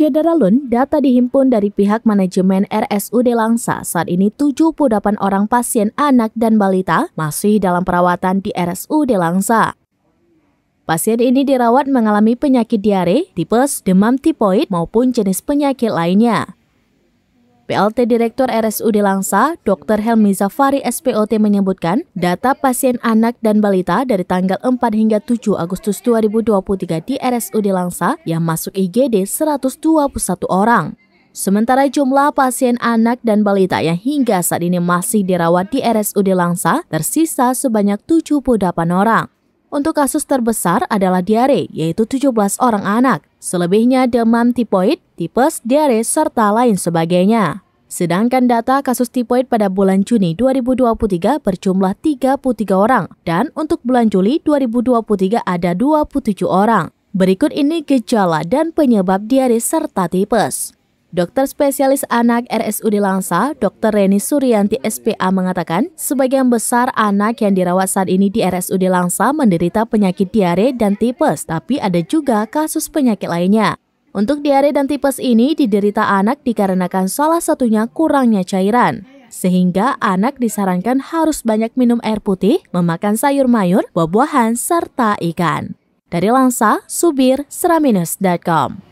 Lun, data dihimpun dari pihak manajemen RSUD Langsa. Saat ini 78 orang pasien anak dan balita masih dalam perawatan di RSUD Langsa. Pasien ini dirawat mengalami penyakit diare, tipes, demam tipoid maupun jenis penyakit lainnya. PLT Direktur RSUD Langsa, Dr. Helmi Zafari SPOT menyebutkan, data pasien anak dan balita dari tanggal 4 hingga 7 Agustus 2023 di RSUD Langsa yang masuk IGD 121 orang. Sementara jumlah pasien anak dan balita yang hingga saat ini masih dirawat di RSUD Langsa tersisa sebanyak 78 orang. Untuk kasus terbesar adalah diare, yaitu 17 orang anak. Selebihnya demam tipoid, tipes, diare, serta lain sebagainya. Sedangkan data kasus tipoid pada bulan Juni 2023 berjumlah 33 orang dan untuk bulan Juli 2023 ada 27 orang. Berikut ini gejala dan penyebab diare serta tipes. Dokter spesialis anak RSUD Langsa, Dr. Reni Suryanti SPA mengatakan, sebagian besar anak yang dirawat saat ini di RSUD Langsa menderita penyakit diare dan tipes, tapi ada juga kasus penyakit lainnya. Untuk diare dan tipes ini diderita anak dikarenakan salah satunya kurangnya cairan. Sehingga anak disarankan harus banyak minum air putih, memakan sayur mayur, buah-buahan, serta ikan. Dari Langsa, Subir, Seraminus.com.